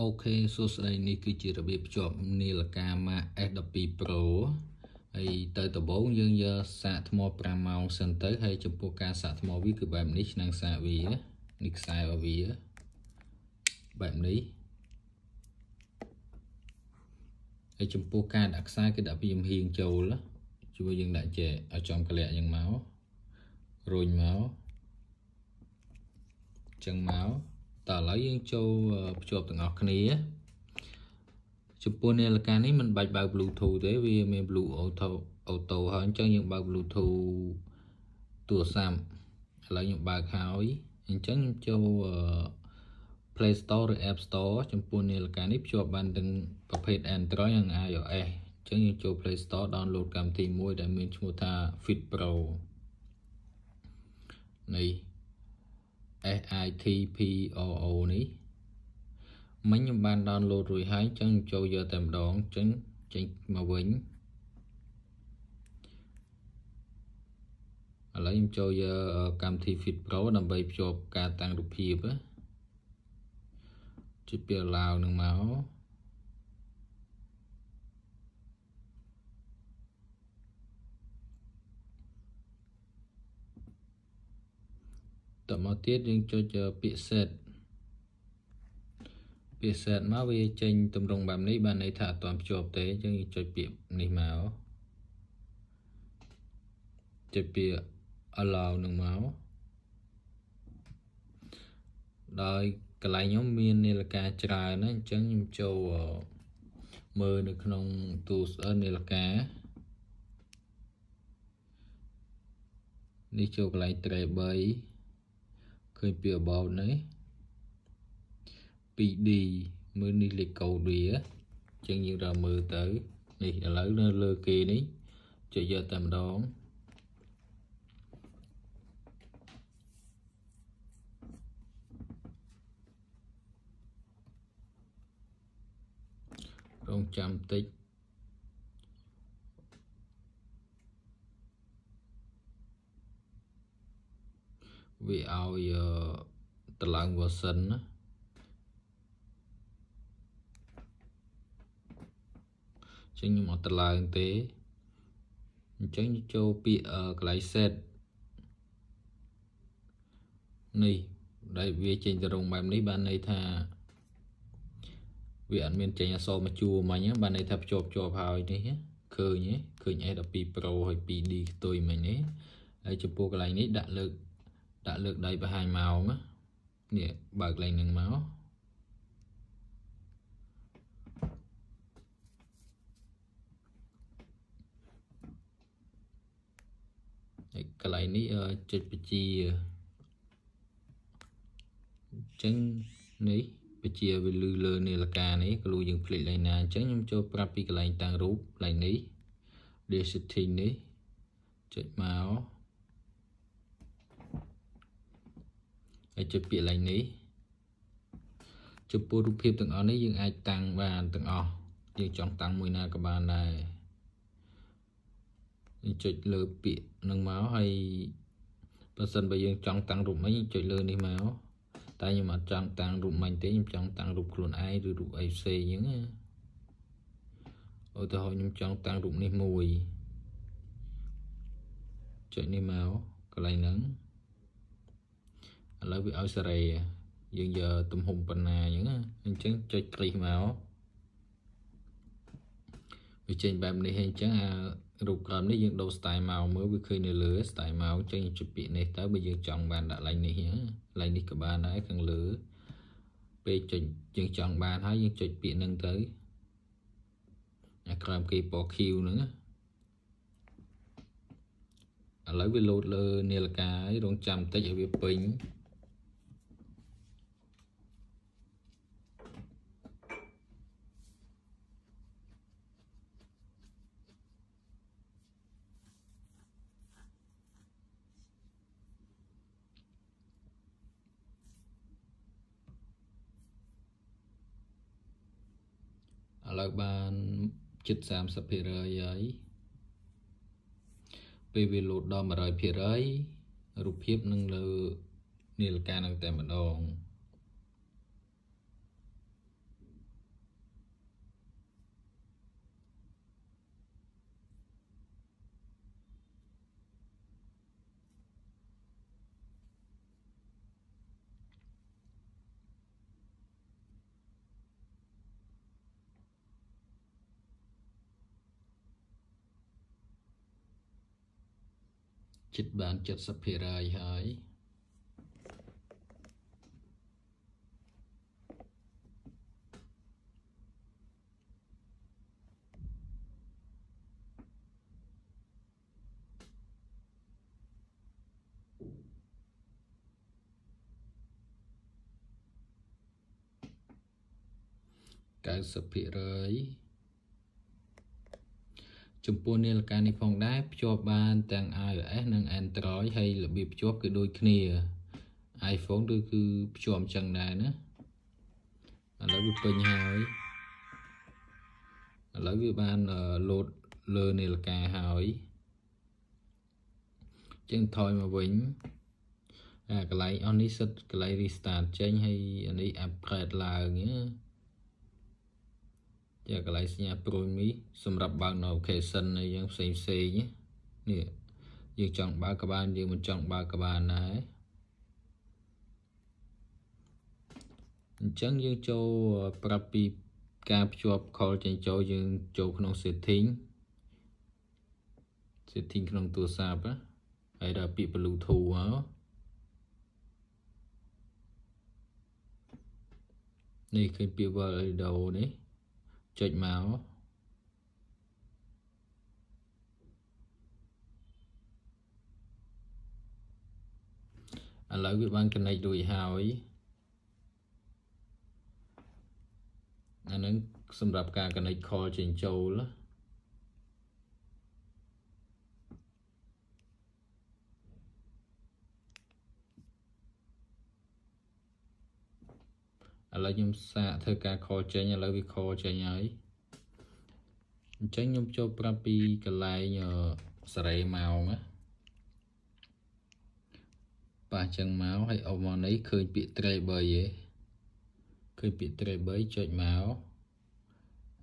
អូខេសួស្តីនេះគឺជារបៀបភ្ជាប់នាឡិកា Mac S12 Pro ហើយទៅដំបូងយើងយកសាកថ្ម5ម៉ោងសិនទៅហើយចំពោះការសាកថ្មវាគឺបែបនេះឆ្នាំងសាកវានេះខ្សែរបស់វាបែបនេះហើយចំពោះការដាក់ខ្សែគឺដាក់ពីចំហៀងចូលជួយយើងដាក់ចែកឲ្យចំកលាក់យ៉ាងមករុញមកចឹងមកតោះឥឡូវយើងចូលភ្ជាប់ទាំងអស់គ្នា ចំពោះនាឡិកានេះมันបាច់បើក Bluetooth ទេវាមាន Blue Auto Auto ហើយអញ្ចឹងយើងបើក Bluetooth ទូរស័ព្ទឥឡូវខ្ញុំបើកហើយអញ្ចឹងខ្ញុំចូល Play Store ឬ App Store ចំពោះនាឡិកានេះភ្ជាប់បានទាំងប្រភេទ Android និង iOS អញ្ចឹងយើងចូល Play Store download កម្មវិធីមួយដែលមានឈ្មោះថា Fit Pro នេះ SITPOO នេះមិញខ្ញុំបាន download រួចហើយអញ្ចឹងចូលយកតែម្ដងអញ្ចឹងចេញមកវិញឥឡូវខ្ញុំចូលយកកម្មវិធី Fit Pro ដើម្បីភ្ជាប់ការតាំងរូបភាពជិះពីឡាវនឹងមកតមកទៀតយើងចុចពាក្យ set ពាក្យ set មកវាចេញទម្រង់បែបនេះបានន័យថាអត់ទាន់ភ្ជាប់ទេអញ្ចឹងយើងចុចពាក្យនេះមកចុចពាក្យ allow នឹងមកដោយកន្លែងខ្ញុំមាននាឡិកាច្រើនណាអញ្ចឹងខ្ញុំចូលមើលនៅក្នុងទូស្អិននាឡិកានេះចូលកន្លែង tray 3 khơi bìa bầu này bị đi mới đi lịch cầu đĩa chẳng như là mưa tới này đã lấy nó lơ kì đấy cho giờ tầm đón trong trăm tích វាឲ្យតឡើងវ៉ាសិនណាចឹងខ្ញុំអត់តឡើងទេអញ្ចឹងចូលពាក្យកន្លែង set នេះដែលវាចេញទៅរងបែបនេះបានន័យថាវាអត់មានចេញអសមកជួមិញបានន័យថាភ្ជាប់ជាប់ហើយនេះឃើញឃើញ S12 Pro ហើយ 2D ខ្ទុយមិញនេះហើយចំពោះកន្លែងនេះដាក់លើកដាក់លើកដៃបង្ហាញម៉ោងនេះបើកលេងនឹងមកហើយកន្លែងនេះចុចបញ្ជាអញ្ចឹងនេះបញ្ជាវាលឺលើនាឡិកានេះគ្រូយើងភ្លេចលេងណាអញ្ចឹងខ្ញុំចូលប្រាប់ពីកន្លែងតាំងរូបកន្លែងនេះ setting នេះចុចមកហើយចុចពាក្យឡើងនេះចំពោះរូបភាពទាំងអស់នេះយើងអាចតាំងបានទាំងអស់យើងចង់តាំងមួយណាក៏បានដែរយើងចុចលើពាក្យនឹងមកហើយបើសិនបើយើងចង់តាំងរូបមិញចុចលើនេះមកតែខ្ញុំអត់ចង់តាំងរូបមិញទេខ្ញុំចង់តាំងរូបខ្លួនឯងឬរូបអីផ្សេងអញ្ចឹងឧទាហរណ៍ខ្ញុំចង់តាំងរូបនេះមួយចុចនេះមកកន្លែងហ្នឹងឥឡូវវាឲ្យសេរីយើងយកទំហំប៉ុណ្ណាអញ្ចឹងណាអញ្ចឹងចុចគ្លីកមកវាចេញបែបនេះហើយអញ្ចឹងអារូបក្រោមនេះយើងដូរ style មកមើលវាឃើញនៅលើ style មកអញ្ចឹងជិះពាក្យនេះទៅបើយើងចង់បានដាក់ line នេះហ្នឹង line នេះក៏បានដែរខាងលើពេលចុចយើងចង់បានហើយយើងចុចពាក្យហ្នឹងទៅអាក្រោមគេពណ៌ Q ហ្នឹងណាឥឡូវវាលោតលើនាឡិកាហើយរងចាំបន្តិចឲ្យវាពេញឡូវបានជិត30%ហើយពេលវាលូតដល់100%រូបភាពនឹងលើនីលការនឹងតែម្ដងជិតបាន70%ហើយ90%ហើយចំពោះនាឡិកានេះផងដែរភ្ជាប់បានទាំង iOS និង Android ហើយរបៀបភ្ជាប់គឺដូចគ្នា iPhone គឺគឺភ្ជាប់អញ្ចឹងដែរណាឥឡូវវាពេញហើយឥឡូវវាបានលោតលើនាឡិកាហើយចឹងថយមកវិញអាកន្លែងអស់នេះសិតកន្លែង restart ចេញហើយអានេះ upgrade ឡើងហ្នឹងជាកន្លែងសញ្ញាប្រូមីសម្រាប់បើក notification អីយ៉ាងផ្សេងផ្សេងនេះយើងចង់បើកក៏បានយើងមិនចង់បើកក៏បានដែរអញ្ចឹងយើងចូលប្រាប់ពីការភ្ជាប់ call ចេញចូលយើងចូលក្នុង setting setting ក្នុងទូរស័ព្ទហើយដល់ពាក្យ Bluetooth មកនេះគឺពាក្យ Validate នេះចុចមកឥឡូវវាបាន connect រួចហើយអានឹងសម្រាប់ការ connect call ចេញចូលណាឥឡូវខ្ញុំសាកធ្វើការ call ចេញឥឡូវវា call ចេញហើយអញ្ចឹងខ្ញុំចូលប្រាប់ពីកន្លែងសរេម៉ោងណាបាទអញ្ចឹងមកហើយអមនេះឃើញពាក្យ travel ឯងឃើញពាក្យ travel ចុចមក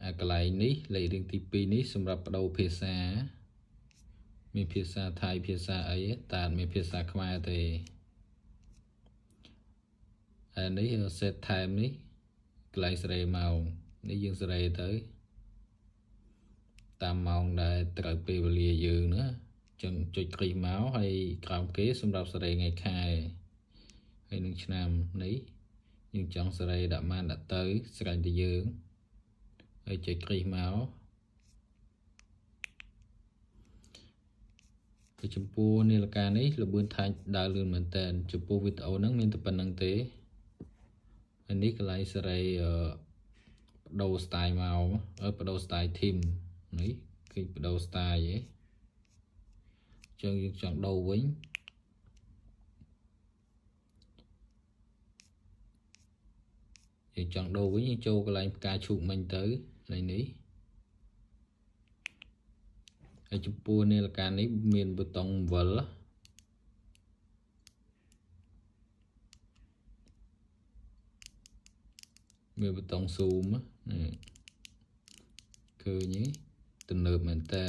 អាកន្លែងនេះលេខរៀងទី2នេះសម្រាប់បដូរភាសា មានភាសាថៃភាសាអីតាតមានភាសាខ្មែរទេហើយនេះ set time នេះកន្លែងសេរីម៉ោងនេះយើងសេរីទៅតាមម៉ោងដែលត្រូវពេលវេលាយើងណាចឹងចុចគ្រីមកហើយក្រោមគេសម្រាប់សេរីថ្ងៃខែហើយនឹងឆ្នាំនេះយើងចង់សេរីដាក់ម៉ានដាក់ទៅស្រាញ់ទៅយើងហើយចុចគ្រីមកពីចំពោះនាឡិកានេះលបឿនថែងដើរលឿនមែនតើចំពោះវីដេអូហ្នឹងមានតែប៉ុណ្្នឹងទេនេះកន្លែងសេរីបដូរ style មកបដូរ style team នេះគេបដូរ style ឯងចឹងយើងចង់ដូរវិញយើងចង់ដូរវិញយើងចូលកន្លែងផ្កាឈូកមិញទៅកន្លែងនេះហើយចំពោះនាឡិកានេះមានប៊ូតុងវិលវាប៊ូតុង zoom ណាឃើញទេទំនើបមែនតើ